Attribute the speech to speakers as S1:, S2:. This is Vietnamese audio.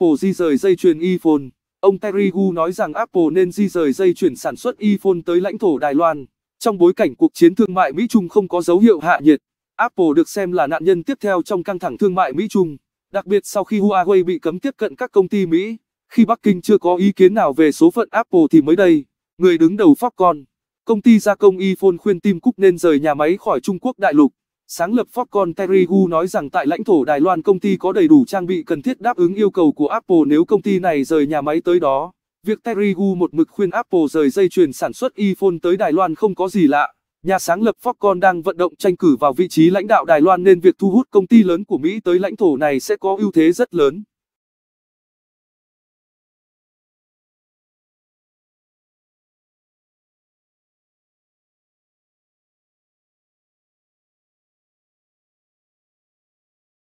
S1: Apple di rời dây chuyền iPhone. Ông Terry Gu nói rằng Apple nên di rời dây chuyển sản xuất iPhone tới lãnh thổ Đài Loan. Trong bối cảnh cuộc chiến thương mại Mỹ-Trung không có dấu hiệu hạ nhiệt, Apple được xem là nạn nhân tiếp theo trong căng thẳng thương mại Mỹ-Trung, đặc biệt sau khi Huawei bị cấm tiếp cận các công ty Mỹ. Khi Bắc Kinh chưa có ý kiến nào về số phận Apple thì mới đây, người đứng đầu Foxconn, công ty gia công iPhone khuyên Tim Cook nên rời nhà máy khỏi Trung Quốc đại lục sáng lập Foxconn Terry Gu nói rằng tại lãnh thổ Đài Loan công ty có đầy đủ trang bị cần thiết đáp ứng yêu cầu của Apple nếu công ty này rời nhà máy tới đó. Việc Terry Gu một mực khuyên Apple rời dây chuyền sản xuất iPhone tới Đài Loan không có gì lạ. Nhà sáng lập Foxconn đang vận động tranh cử vào vị trí lãnh đạo Đài Loan nên việc thu hút công ty lớn của Mỹ tới lãnh thổ này sẽ có ưu
S2: thế rất lớn.